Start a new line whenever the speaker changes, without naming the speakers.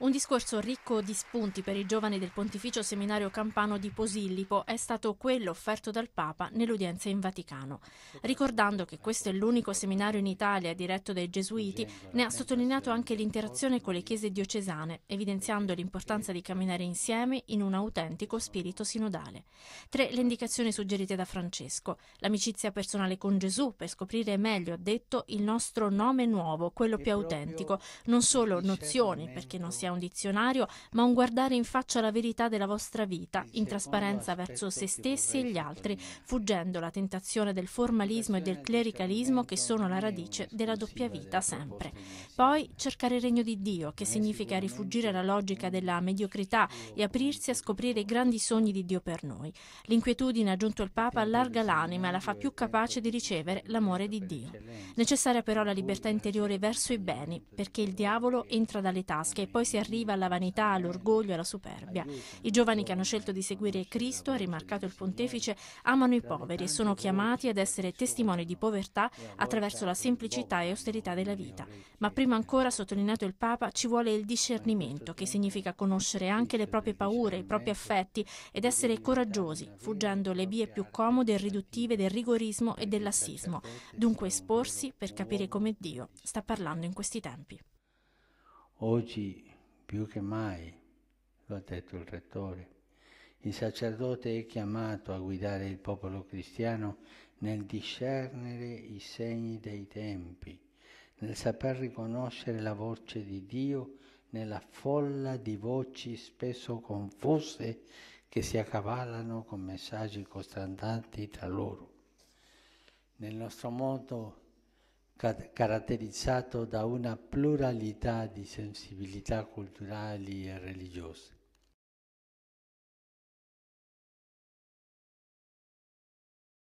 Un discorso ricco di spunti per i giovani del Pontificio Seminario Campano di Posillipo è stato quello offerto dal Papa nell'udienza in Vaticano. Ricordando che questo è l'unico seminario in Italia diretto dai Gesuiti, ne ha sottolineato anche l'interazione con le chiese diocesane, evidenziando l'importanza di camminare insieme in un autentico spirito sinodale. Tre le indicazioni suggerite da Francesco: l'amicizia personale con Gesù per scoprire meglio, ha detto, il nostro nome nuovo, quello più autentico, non solo nozioni perché non si a un dizionario, ma un guardare in faccia la verità della vostra vita, in trasparenza verso se stessi e gli altri, fuggendo la tentazione del formalismo e del clericalismo che sono la radice della doppia vita sempre. Poi cercare il regno di Dio, che significa rifugire la logica della mediocrità e aprirsi a scoprire i grandi sogni di Dio per noi. L'inquietudine, ha aggiunto il Papa, allarga l'anima e la fa più capace di ricevere l'amore di Dio. Necessaria però la libertà interiore verso i beni, perché il diavolo entra dalle tasche e poi si arriva alla vanità, all'orgoglio e alla superbia. I giovani che hanno scelto di seguire Cristo, ha rimarcato il pontefice, amano i poveri e sono chiamati ad essere testimoni di povertà attraverso la semplicità e austerità della vita. Ma prima ancora, ha sottolineato il Papa, ci vuole il discernimento, che significa conoscere anche le proprie paure, i propri affetti ed essere coraggiosi, fuggendo le vie più comode e riduttive del rigorismo e dell'assismo. Dunque esporsi per capire come Dio sta parlando in questi tempi.
Oggi più che mai, lo ha detto il Rettore. Il sacerdote è chiamato a guidare il popolo cristiano nel discernere i segni dei tempi, nel saper riconoscere la voce di Dio nella folla di voci spesso confuse che si accavallano con messaggi costanti tra loro. Nel nostro mondo caratterizzato da una pluralità di sensibilità culturali e religiose.